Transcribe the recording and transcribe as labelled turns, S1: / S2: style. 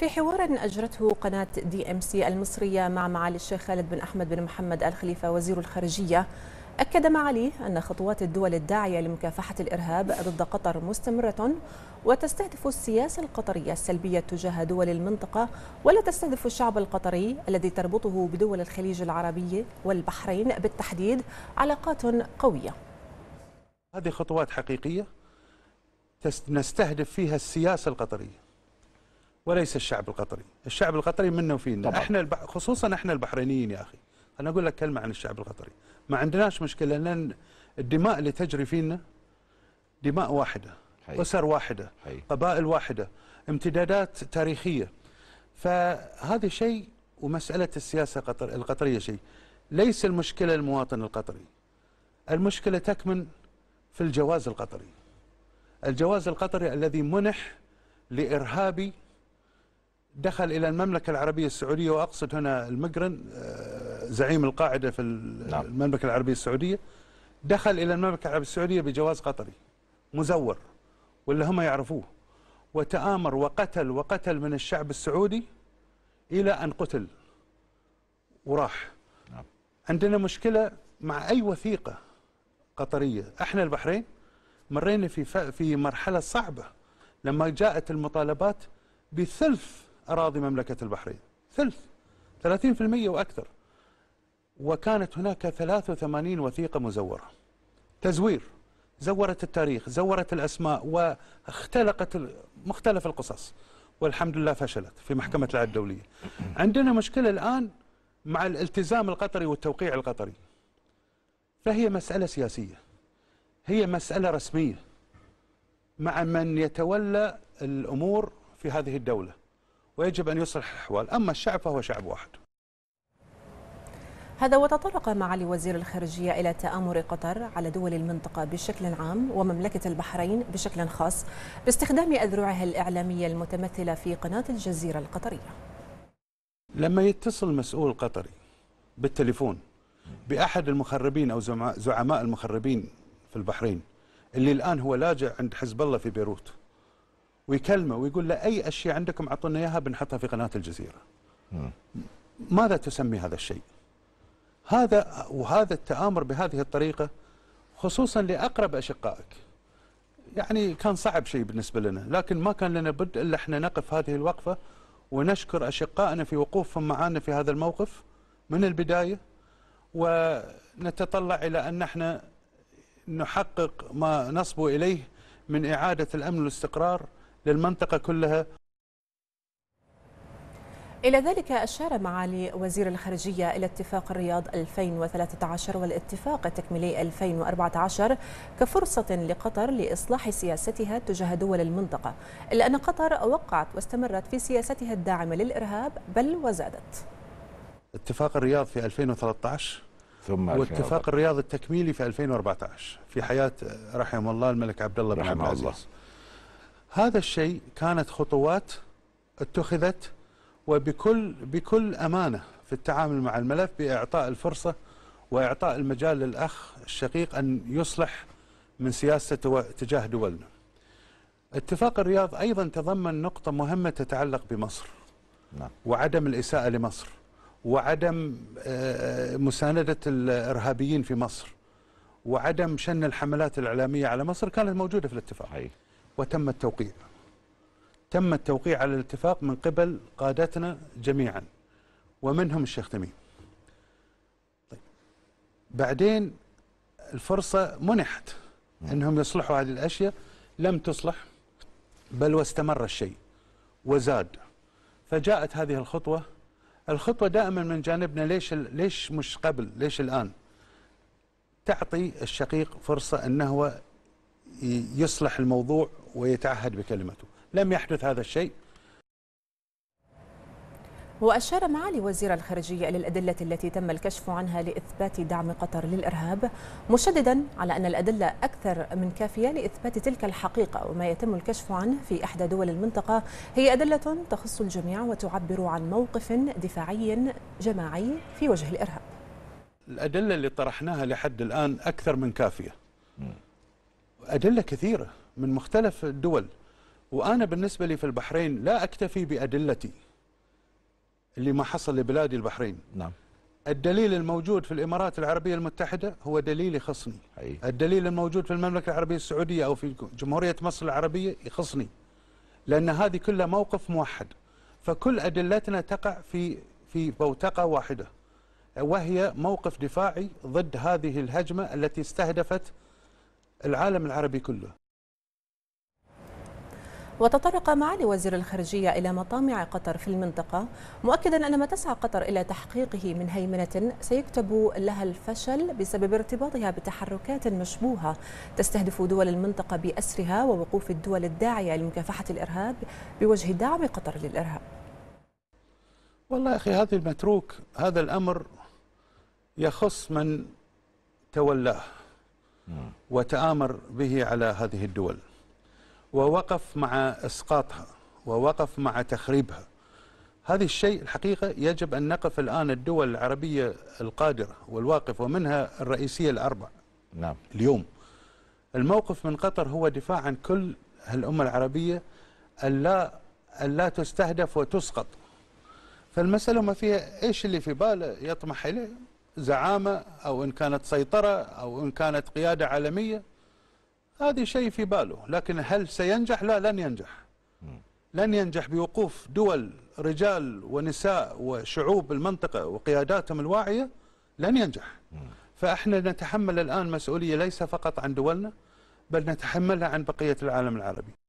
S1: في حوار أجرته قناة دي أم سي المصرية مع معالي الشيخ خالد بن أحمد بن محمد الخليفة وزير الخارجية أكد معاليه أن خطوات الدول الداعية لمكافحة الإرهاب ضد قطر مستمرة وتستهدف السياسة القطرية السلبية تجاه دول المنطقة ولا تستهدف الشعب القطري الذي تربطه بدول الخليج العربي والبحرين بالتحديد علاقات قوية
S2: هذه خطوات حقيقية نستهدف فيها السياسة القطرية وليس الشعب القطري الشعب القطري منا وفينا طبعا. احنا الب... خصوصا احنا البحرينيين يا اخي انا اقول لك كلمه عن الشعب القطري ما عندناش مشكله لان الدماء اللي تجري فينا دماء واحده حي. اسر واحده حي. قبائل واحده امتدادات تاريخيه فهذا شيء ومساله السياسه قطر القطريه شيء ليس المشكله المواطن القطري المشكله تكمن في الجواز القطري الجواز القطري الذي منح لارهابي دخل إلى المملكة العربية السعودية وأقصد هنا المقرن آه، زعيم القاعدة في نعم. المملكة العربية السعودية دخل إلى المملكة العربية السعودية بجواز قطري مزور واللي هم يعرفوه وتآمر وقتل وقتل من الشعب السعودي إلى أن قتل وراح نعم. عندنا مشكلة مع أي وثيقة قطرية احنا البحرين مرينا في في مرحلة صعبة لما جاءت المطالبات بثلث أراضي مملكة البحرين ثلث 30% وأكثر وكانت هناك 83 وثيقة مزورة تزوير زورت التاريخ زورت الأسماء واختلقت مختلف القصص والحمد لله فشلت في محكمة العدل الدولية عندنا مشكلة الآن مع الالتزام القطري والتوقيع القطري فهي مسألة سياسية هي مسألة رسمية مع من يتولى الأمور في هذه الدولة ويجب أن يصلح الأحوال أما الشعب فهو شعب واحد
S1: هذا وتطرق معالي وزير الخارجية إلى تآمر قطر على دول المنطقة بشكل عام ومملكة البحرين بشكل خاص باستخدام أذرعها الإعلامية المتمثلة في قناة الجزيرة القطرية
S2: لما يتصل مسؤول قطري بالتليفون بأحد المخربين أو زعماء المخربين في البحرين اللي الآن هو لاجئ عند حزب الله في بيروت ويكلمه ويقول له أي أشياء عندكم أعطونا إياها بنحطها في قناة الجزيرة ماذا تسمي هذا الشيء هذا وهذا التآمر بهذه الطريقة خصوصا لأقرب أشقائك يعني كان صعب شيء بالنسبة لنا لكن ما كان لنا بد إلا احنا نقف هذه الوقفة ونشكر أشقائنا في وقوفهم معنا في هذا الموقف من البداية ونتطلع إلى أن احنا نحقق ما نصبو إليه من إعادة الأمن والاستقرار للمنطقة كلها
S1: إلى ذلك أشار معالي وزير الخارجية إلى اتفاق الرياض 2013 والاتفاق التكميلي 2014 كفرصة لقطر لإصلاح سياستها تجاه دول المنطقة إلا أن قطر وقعت واستمرت في سياستها الداعمة للإرهاب بل وزادت
S2: اتفاق الرياض في 2013 ثم واتفاق الرياض التكميلي في 2014 في حياة رحمه الله الملك عبد الله بن عبد العزيز الله. هذا الشيء كانت خطوات اتخذت وبكل بكل امانه في التعامل مع الملف باعطاء الفرصه واعطاء المجال للاخ الشقيق ان يصلح من سياسته تجاه دولنا. اتفاق الرياض ايضا تضمن نقطه مهمه تتعلق بمصر. نعم. وعدم الاساءه لمصر وعدم آه، مسانده الارهابيين في مصر وعدم شن الحملات الاعلاميه على مصر كانت موجوده في الاتفاق. حقيقي. وتم التوقيع تم التوقيع على الاتفاق من قبل قادتنا جميعا ومنهم الشيخ تميم طيب بعدين الفرصة منحت أنهم يصلحوا هذه الأشياء لم تصلح بل واستمر الشيء وزاد فجاءت هذه الخطوة الخطوة دائما من جانبنا ليش ليش مش قبل ليش الآن تعطي الشقيق فرصة أنه يصلح الموضوع ويتعهد بكلمته لم يحدث هذا الشيء
S1: وأشار معالي وزير الخارجية إلى الأدلة التي تم الكشف عنها لإثبات دعم قطر للإرهاب مشددا على أن الأدلة أكثر من كافية لإثبات تلك الحقيقة وما يتم الكشف عنه في إحدى دول المنطقة هي أدلة تخص الجميع وتعبر عن موقف دفاعي جماعي في وجه الإرهاب
S2: الأدلة اللي طرحناها لحد الآن أكثر من كافية أدلة كثيرة من مختلف الدول وأنا بالنسبة لي في البحرين لا أكتفي بأدلتي اللي ما حصل لبلادي البحرين نعم الدليل الموجود في الإمارات العربية المتحدة هو دليل يخصني أي. الدليل الموجود في المملكة العربية السعودية أو في جمهورية مصر العربية يخصني لأن هذه كلها موقف موحد فكل أدلتنا تقع في في بوتقة واحدة وهي موقف دفاعي ضد هذه الهجمة التي استهدفت العالم العربي كله
S1: وتطرق معالي وزير الخارجية إلى مطامع قطر في المنطقة مؤكدا أن ما تسعى قطر إلى تحقيقه من هيمنة سيكتب لها الفشل بسبب ارتباطها بتحركات مشبوهة تستهدف دول المنطقة بأسرها ووقوف الدول الداعية لمكافحة الإرهاب بوجه دعم قطر للإرهاب
S2: والله أخي هذا المتروك هذا الأمر يخص من تولاه وتآمر به على هذه الدول ووقف مع إسقاطها ووقف مع تخريبها هذا الشيء الحقيقة يجب أن نقف الآن الدول العربية القادرة والواقف ومنها الرئيسية الأربع نعم. اليوم الموقف من قطر هو دفاع عن كل الأمة العربية ألا, ألا تستهدف وتسقط فالمسألة ما فيها إيش اللي في باله يطمح إليه زعامة أو إن كانت سيطرة أو إن كانت قيادة عالمية هذه شيء في باله لكن هل سينجح لا لن ينجح لن ينجح بوقوف دول رجال ونساء وشعوب المنطقة وقياداتهم الواعية لن ينجح فإحنا نتحمل الآن مسؤولية ليس فقط عن دولنا بل نتحملها عن بقية العالم العربي